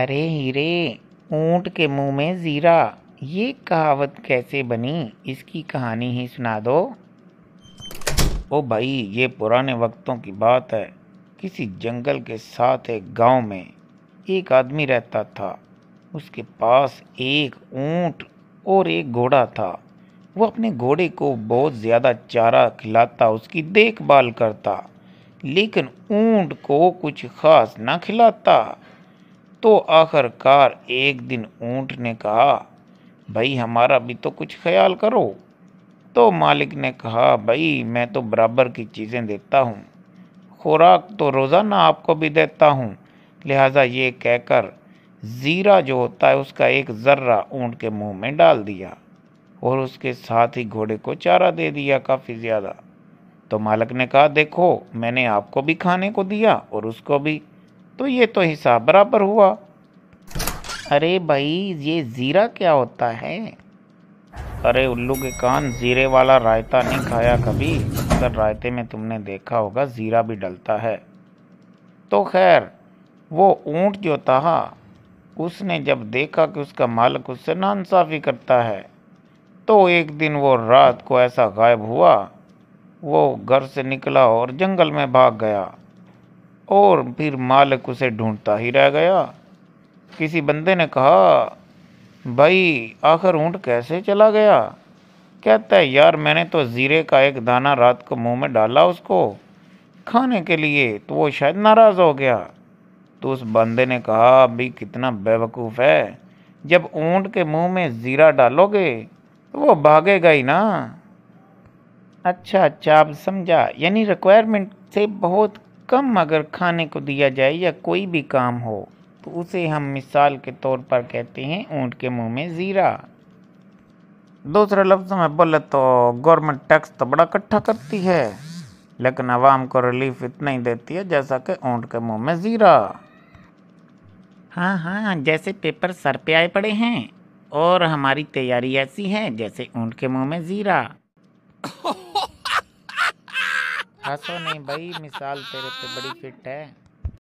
अरे हीरे ऊंट के मुंह में ज़ीरा ये कहावत कैसे बनी इसकी कहानी ही सुना दो ओ भाई ये पुराने वक्तों की बात है किसी जंगल के साथ एक गांव में एक आदमी रहता था उसके पास एक ऊंट और एक घोड़ा था वो अपने घोड़े को बहुत ज़्यादा चारा खिलाता उसकी देखभाल करता लेकिन ऊंट को कुछ खास ना खिलाता तो आखिरकार एक दिन ऊँट ने कहा भाई हमारा भी तो कुछ ख्याल करो तो मालिक ने कहा भाई मैं तो बराबर की चीज़ें देता हूँ खुराक तो रोज़ाना आपको भी देता हूँ लिहाजा ये कहकर ज़ीरा जो होता है उसका एक ज़र्रा ऊँट के मुंह में डाल दिया और उसके साथ ही घोड़े को चारा दे दिया काफ़ी ज़्यादा तो मालिक ने कहा देखो मैंने आपको भी खाने को दिया और उसको भी तो ये तो हिसाब बराबर हुआ अरे भाई ये ज़ीरा क्या होता है अरे उल्लू के कान ज़ीरे वाला रायता नहीं खाया कभी अक्सर रायते में तुमने देखा होगा ज़ीरा भी डलता है तो खैर वो ऊँट जो था उसने जब देखा कि उसका मालिक उससे नानसाफ़ी करता है तो एक दिन वो रात को ऐसा गायब हुआ वो घर से निकला और जंगल में भाग गया और फिर मालिक उसे ढूंढता ही रह गया किसी बंदे ने कहा भाई आखिर ऊँट कैसे चला गया कहता है यार मैंने तो ज़ीरे का एक दाना रात को मुंह में डाला उसको खाने के लिए तो वो शायद नाराज़ हो गया तो उस बंदे ने कहा अभी कितना बेवकूफ़ है जब ऊँट के मुंह में ज़ीरा डालोगे तो वो भागेगा ही ना अच्छा अच्छा आप समझा यानी रिक्वायरमेंट से बहुत कम अगर खाने को दिया जाए या कोई भी काम हो तो उसे हम मिसाल के तौर पर कहते हैं ऊँट के मुंह में ज़ीरा दूसरे लफ्ज़ों में बोले तो गवर्नमेंट टैक्स तो बड़ा इकट्ठा करती है लेकिन आवाम को रिलीफ इतना ही देती है जैसा कि ऊँट के मुंह में ज़ीरा हाँ, हाँ हाँ जैसे पेपर सर पे आए पड़े हैं और हमारी तैयारी ऐसी है जैसे ऊँट के मुंह में ज़ीरा हंसो नहीं भाई मिसाल तेरे पे बड़ी फिट है